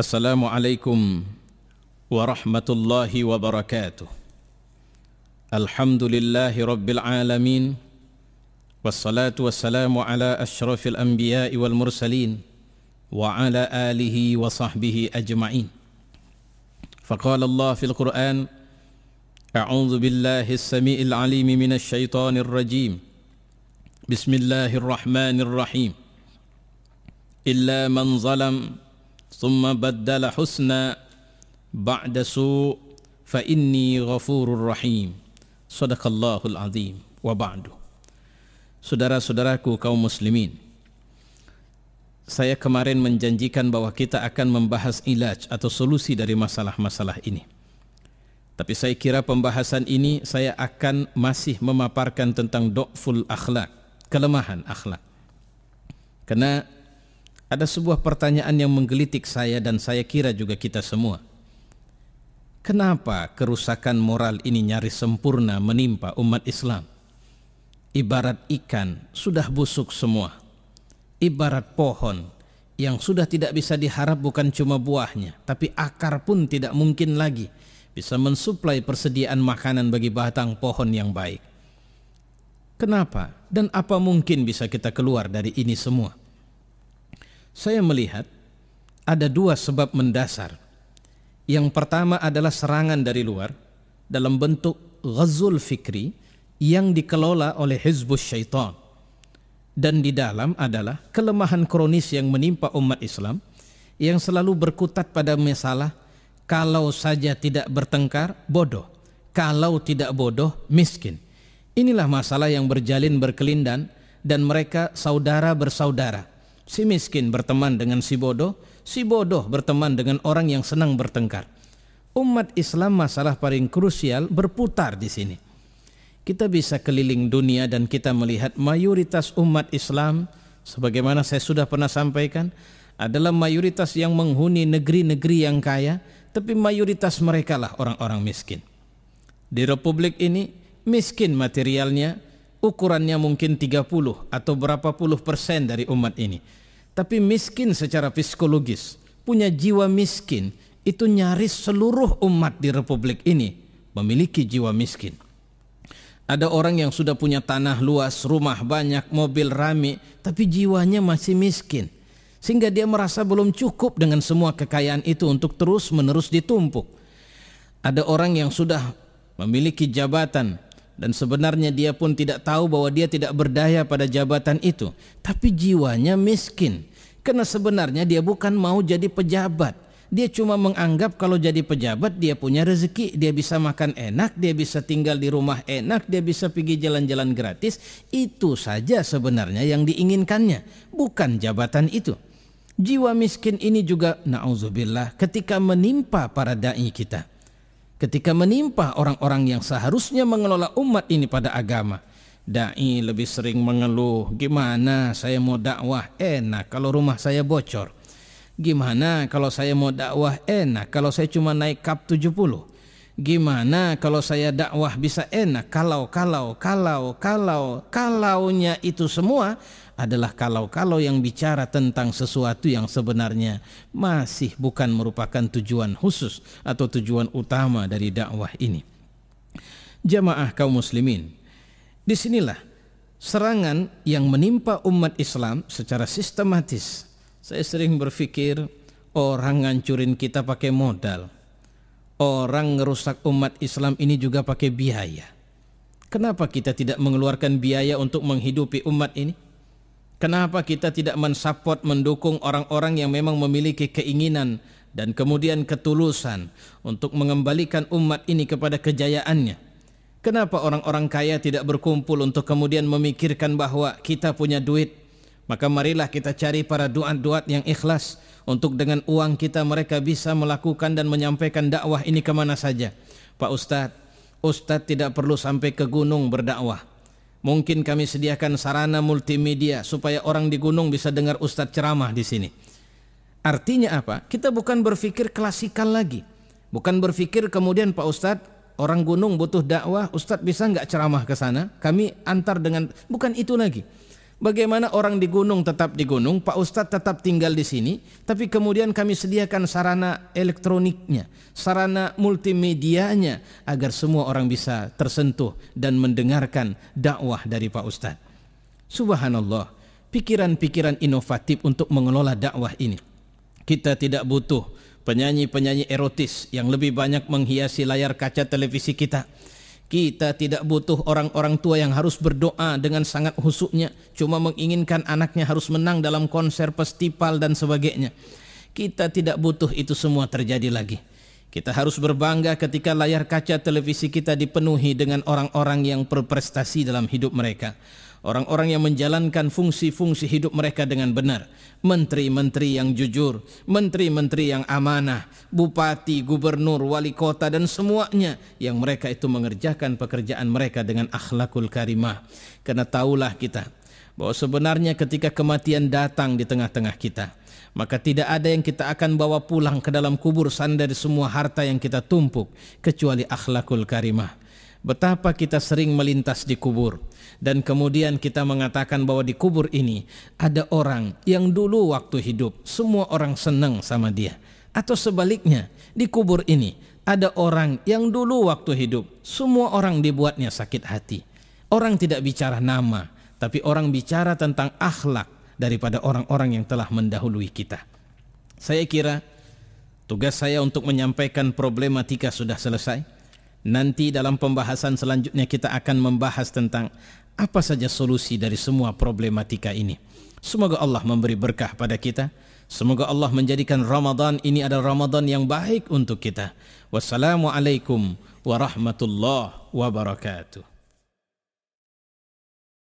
السلام عليكم ورحمة الله وبركاته الحمد لله رب العالمين والصلاة والسلام على أشرف الأنبياء والمرسلين وعلى آله وصحبه أجمعين فقال الله في القرآن أعوذ بالله السميع العليم من الشيطان الرجيم بسم الله الرحمن الرحيم إلا من ظلم ثم بدل حسنا بعد سوء فإني غفور رحيم صدق الله العظيم وبعد سدرا سدراكو كوم مسلمين Saya kemarin menjanjikan bahwa kita akan membahas ilaj atau solusi dari masalah-masalah ini. Tapi saya kira pembahasan ini saya akan masih memaparkan tentang do'ful akhlak, kelemahan akhlak. Karena ada sebuah pertanyaan yang menggelitik saya dan saya kira juga kita semua. Kenapa kerusakan moral ini nyaris sempurna menimpa umat Islam? Ibarat ikan sudah busuk semua. Ibarat pohon yang sudah tidak bisa diharap bukan cuma buahnya, tapi akar pun tidak mungkin lagi bisa mensuplai persediaan makanan bagi batang pohon yang baik. Kenapa dan apa mungkin bisa kita keluar dari ini semua? Saya melihat ada dua sebab mendasar. Yang pertama adalah serangan dari luar dalam bentuk ghazul fikri yang dikelola oleh Hizbus Syaitan. Dan di dalam adalah kelemahan kronis yang menimpa umat Islam yang selalu berkutat pada masalah kalau saja tidak bertengkar bodoh, kalau tidak bodoh miskin. Inilah masalah yang berjalin berkelindan dan mereka saudara bersaudara Si miskin berteman dengan si bodoh, si bodoh berteman dengan orang yang senang bertengkar. Umat Islam masalah paling krusial berputar di sini. Kita bisa keliling dunia dan kita melihat mayoritas umat Islam sebagaimana saya sudah pernah sampaikan adalah mayoritas yang menghuni negeri-negeri yang kaya, tapi mayoritas mereka lah orang-orang miskin. Di republik ini miskin materialnya, ukurannya mungkin 30 atau berapa puluh persen dari umat ini tapi miskin secara psikologis, punya jiwa miskin, itu nyaris seluruh umat di republik ini memiliki jiwa miskin. Ada orang yang sudah punya tanah luas, rumah banyak, mobil rame, tapi jiwanya masih miskin. Sehingga dia merasa belum cukup dengan semua kekayaan itu untuk terus-menerus ditumpuk. Ada orang yang sudah memiliki jabatan, dan sebenarnya dia pun tidak tahu bahwa dia tidak berdaya pada jabatan itu, tapi jiwanya miskin karena sebenarnya dia bukan mau jadi pejabat. Dia cuma menganggap kalau jadi pejabat dia punya rezeki, dia bisa makan enak, dia bisa tinggal di rumah enak, dia bisa pergi jalan-jalan gratis. Itu saja sebenarnya yang diinginkannya, bukan jabatan itu. Jiwa miskin ini juga na'udzubillah ketika menimpa para da'i kita ketika menimpa orang-orang yang seharusnya mengelola umat ini pada agama. Dai lebih sering mengeluh, gimana saya mau dakwah enak kalau rumah saya bocor. Gimana kalau saya mau dakwah enak kalau saya cuma naik kap 70. Gimana kalau saya dakwah bisa enak? Kalau, kalau, kalau, kalau, kalaunya itu semua adalah kalau-kalau yang bicara tentang sesuatu yang sebenarnya masih bukan merupakan tujuan khusus atau tujuan utama dari dakwah ini. Jamaah kaum muslimin, disinilah serangan yang menimpa umat Islam secara sistematis. Saya sering berpikir orang ngancurin kita pakai modal orang ngerusak umat Islam ini juga pakai biaya. Kenapa kita tidak mengeluarkan biaya untuk menghidupi umat ini? Kenapa kita tidak mensupport, mendukung orang-orang yang memang memiliki keinginan dan kemudian ketulusan untuk mengembalikan umat ini kepada kejayaannya? Kenapa orang-orang kaya tidak berkumpul untuk kemudian memikirkan bahwa kita punya duit, maka marilah kita cari para duat-duat yang ikhlas untuk dengan uang kita mereka bisa melakukan dan menyampaikan dakwah ini kemana saja. Pak Ustadz, Ustadz tidak perlu sampai ke gunung berdakwah. Mungkin kami sediakan sarana multimedia supaya orang di gunung bisa dengar Ustadz ceramah di sini. Artinya apa? Kita bukan berpikir klasikal lagi. Bukan berpikir kemudian Pak Ustadz orang gunung butuh dakwah, Ustadz bisa nggak ceramah ke sana? Kami antar dengan bukan itu lagi. Bagaimana orang di gunung tetap di gunung, Pak Ustadz tetap tinggal di sini, tapi kemudian kami sediakan sarana elektroniknya, sarana multimedianya agar semua orang bisa tersentuh dan mendengarkan dakwah dari Pak Ustadz. Subhanallah, pikiran-pikiran inovatif untuk mengelola dakwah ini. Kita tidak butuh penyanyi-penyanyi erotis yang lebih banyak menghiasi layar kaca televisi kita kita tidak butuh orang-orang tua yang harus berdoa dengan sangat husuknya, cuma menginginkan anaknya harus menang dalam konser festival dan sebagainya. Kita tidak butuh itu semua terjadi lagi. Kita harus berbangga ketika layar kaca televisi kita dipenuhi dengan orang-orang yang berprestasi dalam hidup mereka orang-orang yang menjalankan fungsi-fungsi hidup mereka dengan benar, menteri-menteri yang jujur, menteri-menteri yang amanah, bupati, gubernur, wali kota dan semuanya yang mereka itu mengerjakan pekerjaan mereka dengan akhlakul karimah. Karena tahulah kita bahwa sebenarnya ketika kematian datang di tengah-tengah kita, maka tidak ada yang kita akan bawa pulang ke dalam kubur sandar semua harta yang kita tumpuk kecuali akhlakul karimah betapa kita sering melintas di kubur dan kemudian kita mengatakan bahwa di kubur ini ada orang yang dulu waktu hidup semua orang senang sama dia atau sebaliknya di kubur ini ada orang yang dulu waktu hidup semua orang dibuatnya sakit hati orang tidak bicara nama tapi orang bicara tentang akhlak daripada orang-orang yang telah mendahului kita saya kira tugas saya untuk menyampaikan problematika sudah selesai Nanti dalam pembahasan selanjutnya kita akan membahas tentang apa saja solusi dari semua problematika ini. Semoga Allah memberi berkah pada kita. Semoga Allah menjadikan Ramadan ini adalah Ramadan yang baik untuk kita. Wassalamualaikum warahmatullahi wabarakatuh.